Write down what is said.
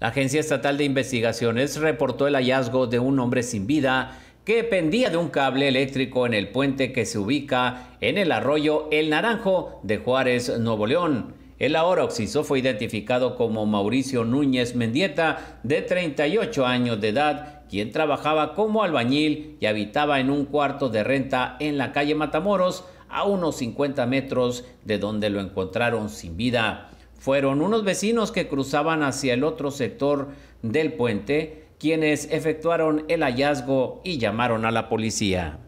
La Agencia Estatal de Investigaciones reportó el hallazgo de un hombre sin vida que pendía de un cable eléctrico en el puente que se ubica en el arroyo El Naranjo de Juárez, Nuevo León. El ahora occiso fue identificado como Mauricio Núñez Mendieta, de 38 años de edad, quien trabajaba como albañil y habitaba en un cuarto de renta en la calle Matamoros, a unos 50 metros de donde lo encontraron sin vida fueron unos vecinos que cruzaban hacia el otro sector del puente, quienes efectuaron el hallazgo y llamaron a la policía.